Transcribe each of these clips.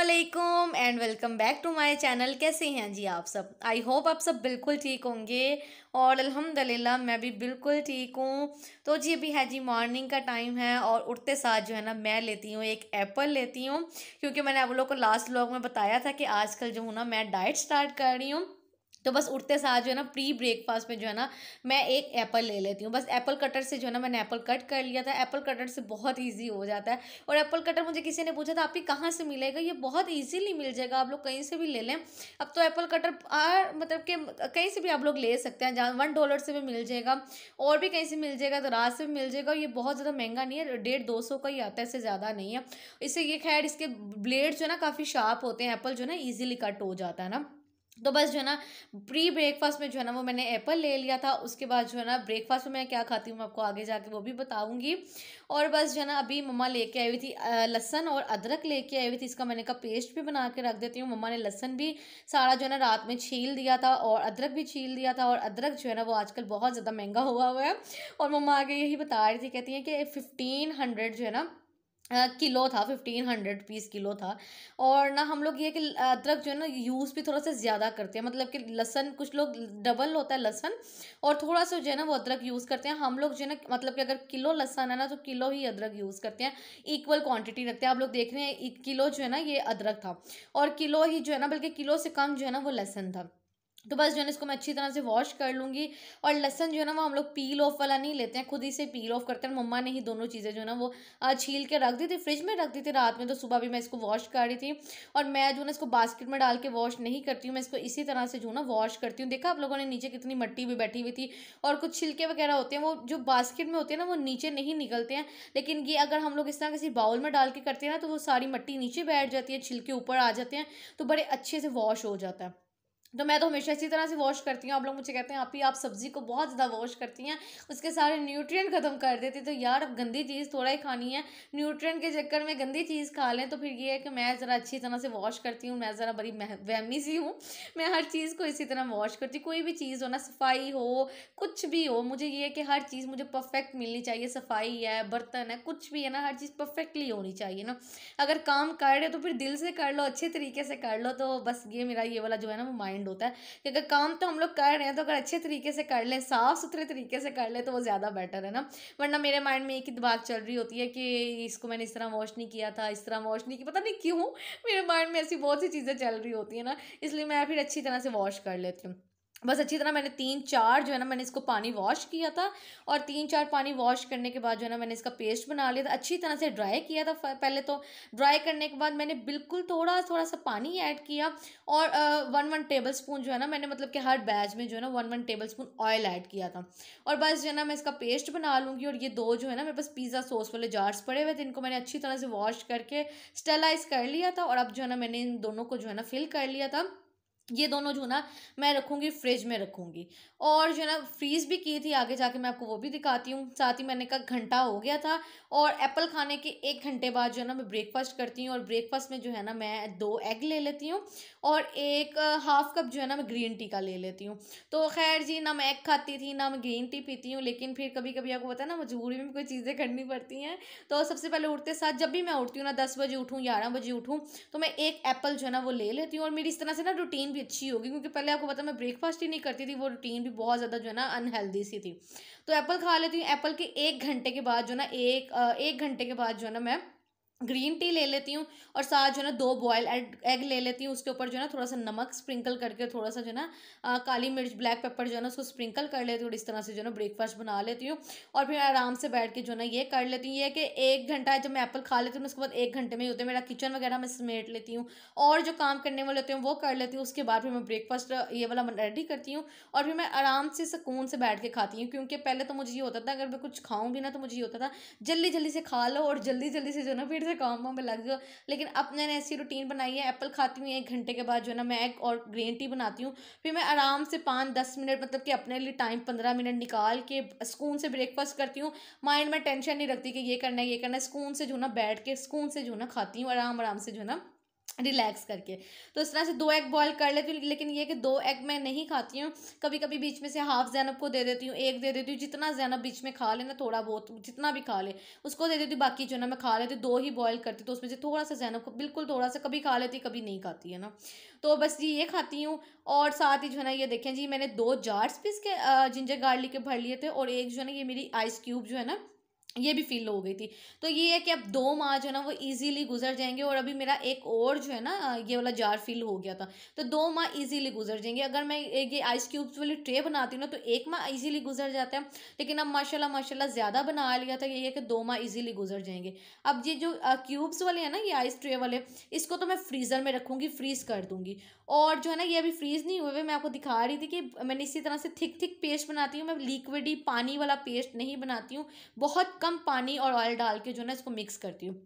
Aslam and welcome back to my channel कैसे हैं जी आप सब आई होप आप सब बिल्कुल ठीक होंगे और अल्हम्दुलिल्लाह मैं भी बिल्कुल ठीक हूँ तो जी अभी है जी मॉर्निंग का टाइम है और उठते साथ जो है ना मैं लेती हूँ एक एप्पल लेती हूँ क्योंकि मैंने आप लोग को लास्ट ब्लॉग में बताया था कि आजकल जो हूँ ना मैं डाइट स्टार्ट कर रही हूँ तो बस उठते साथ जो है ना प्री ब्रेकफास्ट में जो है ना मैं एक एप्पल ले लेती हूँ बस एप्पल कटर से जो है ना मैंने एप्पल कट कर लिया था एप्पल कटर से बहुत ईजी हो जाता है और एप्पल कटर मुझे किसी ने पूछा था आपकी कहाँ से मिलेगा ये बहुत इजीली मिल जाएगा आप लोग कहीं से भी ले लें अब तो एप्पल कटर आ, मतलब कि कहीं से भी आप लोग ले सकते हैं जहाँ वन डॉलर से भी मिल जाएगा और भी कहीं से मिल जाएगा तो रात से भी मिल जाएगा ये बहुत ज़्यादा महंगा नहीं है डेढ़ दो सौ का ही आता है इससे ज़्यादा नहीं है इससे ये खैर इसके ब्लेड जो है ना काफ़ी शार्प होते हैं एप्पल जो है ना ईजिली कट हो जाता है ना तो बस जो है ना प्री ब्रेकफास्ट में जो है ना वो मैंने एप्पल ले लिया था उसके बाद जो है ना ब्रेकफास्ट में मैं क्या खाती हूँ मैं आपको आगे जाके वो भी बताऊँगी और बस जो है ना अभी मम्मा लेके आई हुई थी लहसन और अदरक लेके आई हुई थी इसका मैंने कहा पेस्ट भी बना के रख देती हूँ मम्मा ने लहसन भी सारा जो है ना रात में छील दिया था और अदरक भी छील दिया था और अदरक जो है ना वो आजकल बहुत ज़्यादा महंगा हुआ हुआ है और मम्मा आगे यही बता रही थी कहती हैं कि फिफ्टीन हंड्रेड जो है ना किलो था फिफ्टीन हंड्रेड पीस किलो था और ना हम लोग ये कि अदरक जो है ना यूज़ भी थोड़ा सा ज़्यादा करते हैं मतलब कि लहसन कुछ लोग डबल होता है लहसन और थोड़ा सा जो है ना वो अदरक यूज़ करते हैं हम लोग जो है ना मतलब कि अगर किलो लहसन है ना तो किलो ही अदरक यूज़ करते हैं इक्वल क्वान्टिटी रखते हैं आप लोग देख रहे हैं किलो जो है ना ये अदरक था और किलो ही जो है ना बल्कि किलो से कम जो है ना वो लहसन था तो बस जो है इसको मैं अच्छी तरह से वॉश कर लूँगी और लहसन जो है ना वो हम लोग पील ऑफ वाला नहीं लेते हैं खुद ही से पील ऑफ करते हैं मम्मा ने ही दोनों चीज़ें जो है ना वो छील के रख दी थी फ्रिज में रख दी थी रात में तो सुबह भी मैं इसको वॉश कर रही थी और मैं जो है इसको बास्केट में डाल के वॉश नहीं करती हूँ मैं इसको इसी तरह से जो ना वॉश करती हूँ देखा आप लोगों ने नीचे कितनी मट्टी भी बैठी हुई थी और कुछ छिलके वगैरह होते हैं वो जो बास्केट में होते हैं ना वो नीचे नहीं निकलते हैं लेकिन ये अगर हम लोग इस तरह किसी बाउल में डाल के करते हैं ना तो वो सारी मट्टी नीचे बैठ जाती है छिलके ऊपर आ जाते हैं तो बड़े अच्छे से वॉश हो जाता है तो मैं तो हमेशा इसी तरह से वॉश करती हूँ आप लोग मुझे कहते हैं आप ही आप सब्ज़ी को बहुत ज़्यादा वॉश करती हैं उसके सारे न्यूट्रिएंट ख़त्म कर देती तो यार अब गंदी चीज़ थोड़ा ही खानी है न्यूट्रिएंट के चक्कर में गंदी चीज़ खा लें तो फिर ये है कि मैं ज़रा अच्छी तरह से वॉश करती हूँ मैं ज़रा बड़ी वहमी सी हूँ मैं हर चीज़ को इसी तरह वॉश करती हूँ कोई भी चीज़ हो ना सफाई हो कुछ भी हो मुझे ये है कि हर चीज़ मुझे परफेक्ट मिलनी चाहिए सफाई है बर्तन है कुछ भी है ना हर चीज़ परफेक्टली होनी चाहिए ना अगर काम कर रहे हो तो फिर दिल से कर लो अच्छे तरीके से कर लो तो बस ये मेरा ये वाला जो है ना वो माइंड माइंड होता है कि अगर काम तो हम लोग कर रहे हैं तो अगर अच्छे तरीके से कर लें साफ सुथरे तरीके से कर लें तो वो ज़्यादा बेटर है ना वरना मेरे माइंड में एक ही बात चल रही होती है कि इसको मैंने इस तरह वॉश नहीं किया था इस तरह वॉश नहीं किया पता नहीं क्यों मेरे माइंड में ऐसी बहुत सी चीज़ें चल रही होती है ना इसलिए मैं फिर अच्छी तरह से वॉश कर लेती हूँ बस अच्छी तरह मैंने तीन चार जो है ना मैंने इसको पानी वॉश किया था और तीन चार पानी वॉश करने के बाद जो है ना मैंने इसका पेस्ट बना लिया था अच्छी तरह से ड्राई किया था पहले तो ड्राई करने के बाद मैंने बिल्कुल थोड़ा थोड़ा सा पानी ऐड किया और वन वन टेबल स्पून जो है ना मैंने मतलब कि हर बैच में जो है ना one one tablespoon oil add किया था और बस जो है ना मैं इसका पेस्ट बना लूँगी और ये दो जो है ना मेरे पास पिज़्ज़ा सॉस वाले जार्स पड़े हुए थे इनको मैंने अच्छी तरह से वॉश करके स्टेलाइज कर लिया था और अब जो है ना मैंने इन दोनों को जो है ना फिल कर लिया था ये दोनों जो ना मैं रखूँगी फ्रिज में रखूँगी और जो ना फ्रीज़ भी की थी आगे जाके मैं आपको वो भी दिखाती हूँ साथ ही मैंने कहा घंटा हो गया था और एप्पल खाने के एक घंटे बाद जो है ना मैं ब्रेकफास्ट करती हूँ और ब्रेकफास्ट में जो है ना मैं दो एग ले लेती हूँ और एक हाफ़ कप जो है ना मैं ग्रीन टी का ले लेती हूँ तो खैर जी ना मैं एग खाती थी ना मैं ग्रीन टी पीती हूँ लेकिन फिर कभी कभी आपको पता है ना मजबूरी में कोई चीज़ें करनी पड़ती हैं तो सबसे पहले उठते साथ जब भी मैं उठती हूँ ना दस बजे उठूँ ग्यारह बजे उठूँ तो मैं एक एप्पल जो है ना वो ले लेती हूँ और मेरी इस तरह से ना रूटीन भी भी अच्छी होगी क्योंकि पहले आपको पता मैं ब्रेकफास्ट ही नहीं करती थी वो रूटीन भी बहुत ज़्यादा जो है ना अनहेल्दी सी थी तो एप्पल खा लेती हूँ एप्पल के एक घंटे के बाद जो ना एक एक घंटे के बाद जो है ना मैं ग्रीन टी ले लेती हूँ और साथ जो है ना दो बॉयल एग ले लेती हूँ उसके ऊपर जो है ना थोड़ा सा नमक स्प्रिंकल करके थोड़ा सा जो है ना काली मिर्च ब्लैक पेपर जो है ना उसको स्प्रिंकल कर लेती हूँ और इस तरह से जो है ना ब्रेकफास्ट बना लेती हूँ और फिर आराम से बैठ के जो है ना ये कर लेती हूँ ये कि एक घंटा जब मैं एप्पल खा लेती हूँ उसके बाद एक घंटे में ही होते हैं मेरा किचन वगैरह मैं समेट लेती हूँ और जो काम करने वाले होते हैं वो कर लेती हूँ उसके बाद फिर मैं ब्रेकफास्ट ये वाला रेडी करती हूँ और फिर मैं आराम से सुकून से बैठ के खाती हूँ क्योंकि पहले तो मुझे ये होता था अगर मैं कुछ खाऊँ भी ना तो मुझे ये होता था जल्दी जल्दी से खा लो और जल्दी जल्दी से जो है ना फिर से कामों में लग जाओ लेकिन अब मैंने ऐसी रूटीन बनाई है एप्पल खाती हूँ एक घंटे के बाद जो है ना मैं एग और ग्रीन टी बनाती हूँ फिर मैं आराम से पाँच दस मिनट मतलब कि अपने लिए टाइम पंद्रह मिनट निकाल के सुकून से ब्रेकफास्ट करती हूँ माइंड में टेंशन नहीं रखती कि ये करना है ये करना है सुकून से जो ना बैठ के सुकून से जो ना खाती हूँ आराम आराम से जो ना रिलैक्स करके तो इस तरह से दो एग बॉयल कर लेती हूँ लेकिन ये कि दो एग मैं नहीं खाती हूँ कभी कभी बीच में से हाफ जैनब को दे देती हूँ एक दे देती हूँ जितना जैनब बीच में खा ले ना थोड़ा बहुत जितना भी खा ले उसको दे देती हूँ बाकी जो ना मैं खा लेती हूँ दो ही बॉयल करती तो उसमें से थोड़ा सा जैनब को बिल्कुल थोड़ा सा कभी खा लेती कभी नहीं खाती है ना तो बस जी ये खाती हूँ और साथ ही जो है ना ये देखें जी मैंने दो जार्स भी इसके जिंजर गार्लिक के भर लिए थे और एक जो है ना ये मेरी आइस क्यूब जो है ना ये भी फील हो गई थी तो ये है कि अब दो माह जो है ना वो इजीली गुजर जाएंगे और अभी मेरा एक और जो है ना ये वाला जार फील हो गया था तो दो माह इजीली गुजर जाएंगे अगर मैं ये आइस क्यूब्स वाली ट्रे बनाती हूँ ना तो एक माह इजीली गुजर जाता है लेकिन अब माशाल्लाह माशाल्लाह ज़्यादा बना लिया था ये है कि दो माह ईजिली गुजर जाएंगे अब ये जो क्यूब्स वाले हैं ना ये आइस ट्रे वाले इसको तो मैं फ्रीज़र में रखूँगी फ्रीज़ कर दूँगी और जो है ना ये अभी फ्रीज़ नहीं हुए हुए मैं आपको दिखा रही थी कि मैंने इसी तरह से थिक थिक पेस्ट बनाती हूँ मैं ही पानी वाला पेस्ट नहीं बनाती हूँ बहुत कम पानी और ऑयल डाल के जो ना इसको मिक्स करती हूँ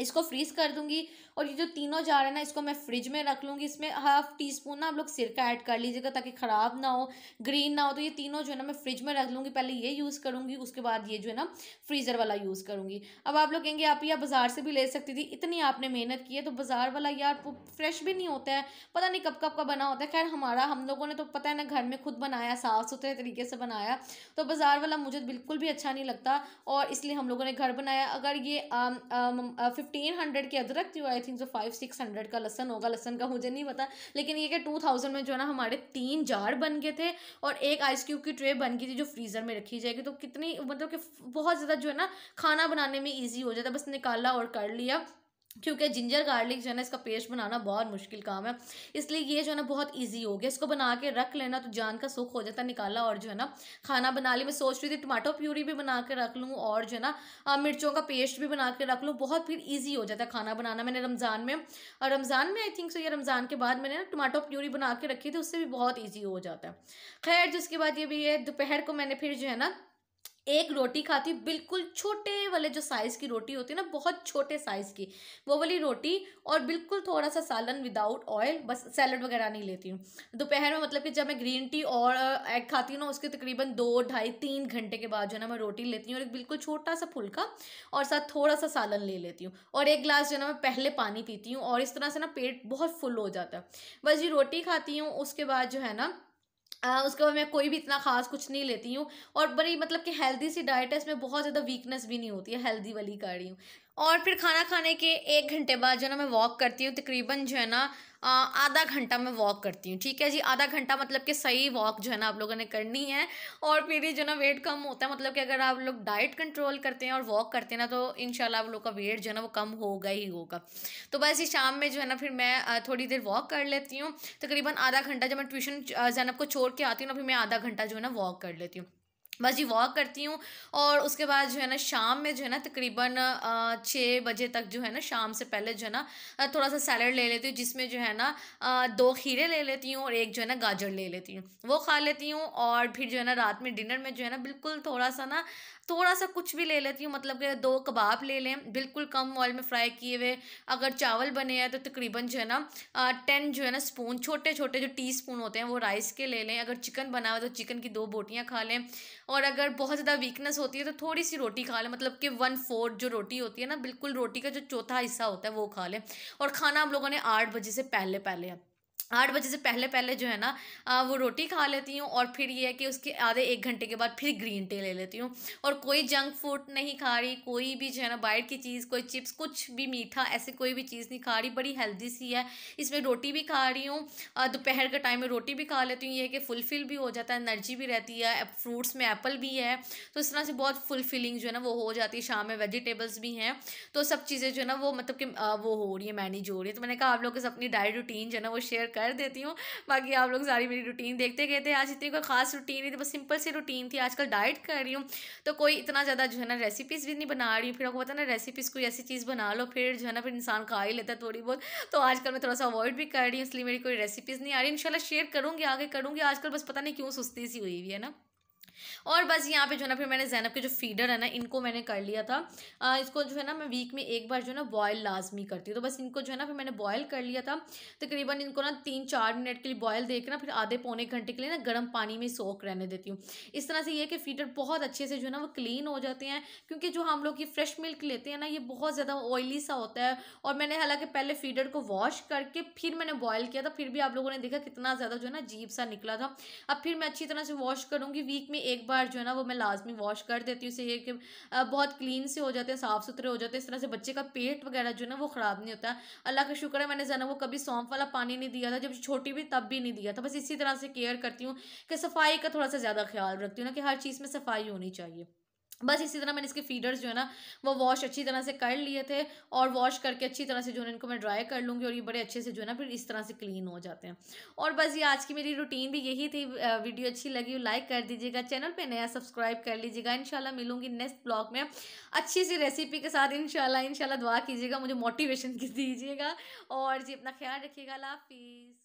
इसको फ्रीज कर दूंगी और ये जो तीनों जार है ना इसको मैं फ्रिज में रख लूँगी इसमें हाफ टी स्पून ना आप लोग सिरका ऐड कर लीजिएगा ताकि ख़राब ना हो ग्रीन ना हो तो ये तीनों जो है ना मैं फ्रिज में रख लूँगी पहले ये यूज़ करूँगी उसके बाद ये जो है ना फ्रीज़र वाला यूज़ करूँगी अब आप लोग कहेंगे आप ये बाज़ार से भी ले सकती थी इतनी आपने मेहनत की है तो बाज़ार वाला यार वो फ्रेश भी नहीं होता है पता नहीं कब कब का बना होता है खैर हमारा हम लोगों ने तो पता है ना घर में खुद बनाया साफ़ सुथरे तरीके से बनाया तो बाज़ार वाला मुझे बिल्कुल भी अच्छा नहीं लगता और इसलिए हम लोगों ने घर बनाया अगर ये फिफ्टीन हंड्रेड की अदरक जो आई थिंक जो फाइव सिक्स हंड्रेड का लसन होगा लसन का मुझे नहीं पता लेकिन ये कि टू थाउजेंड में जो है ना हमारे तीन जार बन गए थे और एक आइस क्यूब की ट्रे बन गई थी जो फ्रीज़र में रखी जाएगी तो कितनी मतलब कि बहुत ज़्यादा जो है ना खाना बनाने में ईजी हो जाता बस निकाला और कर लिया क्योंकि जिंजर गार्लिक जो है ना इसका पेस्ट बनाना बहुत मुश्किल काम है इसलिए ये जो है ना बहुत इजी हो गया इसको बना के रख लेना तो जान का सुख हो जाता है निकाला और जो है ना खाना बना ली मैं सोच रही थी टमाटो प्यूरी भी बना के रख लूँ और जो है ना मिर्चों का पेस्ट भी बना के रख लूँ बहुत फिर ईजी हो जाता है खाना बनाना मैंने रमज़ान में और रमज़ान में आई थिंक सो ये रमज़ान के बाद मैंने ना टमाटो प्यूरी बना के रखी थी उससे भी बहुत ईजी हो जाता है खैर जिसके बाद ये भी है दोपहर को मैंने फिर जो है ना एक रोटी खाती हूँ बिल्कुल छोटे वाले जो साइज़ की रोटी होती है ना बहुत छोटे साइज़ की वो वाली रोटी और बिल्कुल थोड़ा सा सालन विदाउट ऑयल बस सैलड वगैरह नहीं लेती हूँ दोपहर में मतलब कि जब मैं ग्रीन टी और एग खाती हूँ ना उसके तकरीबन दो ढाई तीन घंटे के बाद जो है ना मैं रोटी लेती हूँ और एक बिल्कुल छोटा सा फुल्का और साथ थोड़ा सा सालन ले लेती हूँ और एक गिलास जो है ना मैं पहले पानी पीती हूँ और इस तरह से ना पेट बहुत फुल हो जाता है बस ये रोटी खाती हूँ उसके बाद जो है ना उसके बाद मैं कोई भी इतना खास कुछ नहीं लेती हूँ और बड़ी मतलब कि हेल्दी सी डाइट है इसमें बहुत ज़्यादा वीकनेस भी नहीं होती है हेल्दी वाली कर रही हूँ और फिर खाना खाने के एक घंटे बाद जो है ना मैं वॉक करती हूँ तकरीबन जो है ना आधा घंटा मैं वॉक करती हूँ ठीक है जी आधा घंटा मतलब कि सही वॉक जो है ना आप लोगों ने करनी है और फिर ये जो ना वेट कम होता है मतलब कि अगर आप लोग डाइट कंट्रोल करते हैं और वॉक करते हैं ना तो इन आप लोग का वेट जो है ना वो कम होगा ही होगा तो बस ये शाम में जो है ना फिर मैं थोड़ी देर वॉक कर लेती हूँ तकरीबन आधा घंटा जब मैं ट्यूशन जैनब को छोड़ के आती हूँ ना फिर मैं आधा घंटा जो है ना वॉक कर लेती हूँ बस जी वॉक करती हूँ और उसके बाद जो है ना शाम में जो है ना तकरीबन छः बजे तक जो है ना शाम से पहले जो है ना थोड़ा सा सैलड ले लेती हूँ जिसमें जो है ना दो खीरे ले लेती हूँ और एक जो है ना गाजर ले लेती हूँ वो खा लेती हूँ और फिर जो है ना रात में डिनर में जो है ना बिल्कुल थोड़ा सा ना थोड़ा सा कुछ भी ले लेती हूँ मतलब कि दो कबाब ले लें बिल्कुल कम ऑयल में फ्राई किए हुए अगर चावल बने हैं तो तकरीबन जो है ना टेन जो है ना स्पून छोटे छोटे जो टी स्पून होते हैं वो राइस के ले लें अगर चिकन बना हुआ तो चिकन की दो बोटियाँ खा लें और अगर बहुत ज़्यादा वीकनेस होती है तो थोड़ी सी रोटी खा लें मतलब कि वन फोर्थ जो रोटी होती है ना बिल्कुल रोटी का जो चौथा हिस्सा होता है वो खा लें और खाना हम लोगों ने आठ बजे से पहले पहले है आठ बजे से पहले पहले जो है ना वो रोटी खा लेती हूँ और फिर ये है कि उसके आधे एक घंटे के बाद फिर ग्रीन टी ले लेती हूँ और कोई जंक फूड नहीं खा रही कोई भी जो है ना बाइट की चीज़ कोई चिप्स कुछ भी मीठा ऐसे कोई भी चीज़ नहीं खा रही बड़ी हेल्दी सी है इसमें रोटी भी खा रही हूँ दोपहर के टाइम में रोटी भी खा लेती हूँ ये है कि फुलफ़िल भी हो जाता है एनर्जी भी रहती है फ्रूट्स में एप्पल भी है तो इस तरह से बहुत फुलफिलिंग जो है ना वो हो जाती है शाम में वेजिटेबल्स भी हैं तो सब चीज़ें जो है ना वो मतलब कि वो हो रही है मैनेज हो रही है तो मैंने कहा आप लोगों के अपनी डाइट रूटीन जो है ना वो शेयर कर देती हूँ बाकी आप लोग सारी मेरी रूटीन देखते गए थे आज इतनी कोई खास रूटीन नहीं थी बस सिंपल सी रूटीन थी आजकल डाइट कर रही हूँ तो कोई इतना ज़्यादा जो है ना रेसिपीज़ भी नहीं बना रही हूँ फिर आपको पता ना रेसिपीज़ कोई ऐसी चीज़ बना लो फिर जो है ना फिर इंसान खा ही लेता थोड़ी बहुत तो आजकल मैं थोड़ा सा अवॉइड भी कर रही हूँ इसलिए मेरी कोई रेसिपीज़ नहीं आ रही इन शेयर करूँगी आगे करूँगी आजकल बस पता नहीं क्यों सुस्ती सी हुई हुई है ना और बस यहाँ पे जो है ना फिर मैंने जैनब के जो फीडर है ना इनको मैंने कर लिया था आ, इसको जो है ना मैं वीक में एक बार जो है ना बॉयल लाजमी करती हूँ तो बस इनको जो है ना फिर मैंने बॉयल कर लिया था तकरीबन इनको ना तीन चार मिनट के लिए बॉयल देकर ना फिर आधे पौने घंटे के लिए ना गर्म पानी में सोख रहने देती हूँ इस तरह से ये कि फीडर बहुत अच्छे से जो है ना वो क्लीन हो जाते हैं क्योंकि जो हम लोग ये फ्रेश मिल्क लेते हैं ना ये बहुत ज़्यादा ऑयली सा होता है और मैंने हालाँकि पहले फीडर को वॉश करके फिर मैंने बॉयल किया था फिर भी आप लोगों ने देखा कितना ज़्यादा जो है ना जीप सा निकला था अब फिर मैं अच्छी तरह से वॉश करूँगी वीक में एक बार जो है ना वो मैं लाजमी वॉश कर देती हूँ इससे ये कि बहुत क्लीन से हो जाते हैं साफ़ सुथरे हो जाते हैं इस तरह से बच्चे का पेट वगैरह जो है ना वो ख़राब नहीं होता अल्लाह का शुक्र है मैंने जाना वो कभी सौंफ वाला पानी नहीं दिया था जब छोटी भी तब भी नहीं दिया था बस इसी तरह से केयर करती हूँ कि सफाई का थोड़ा सा ज़्यादा ख्याल रखती हूँ ना कि हर चीज़ में सफाई होनी चाहिए बस इसी तरह मैंने इसके फीडर्स जो है ना वो वॉश अच्छी तरह से कर लिए थे और वॉश करके अच्छी तरह से जो है इनको मैं ड्राई कर लूँगी और ये बड़े अच्छे से जो है ना फिर इस तरह से क्लीन हो जाते हैं और बस ये आज की मेरी रूटीन भी यही थी वीडियो अच्छी लगी हो लाइक कर दीजिएगा चैनल पर नया सब्सक्राइब कर लीजिएगा इन मिलूंगी नेक्स्ट ब्लॉग में अच्छी सी रेसिपी के साथ इन शाला दुआ कीजिएगा मुझे मोटिवेशन दीजिएगा और जी अपना ख्याल रखिएगा लाफिज़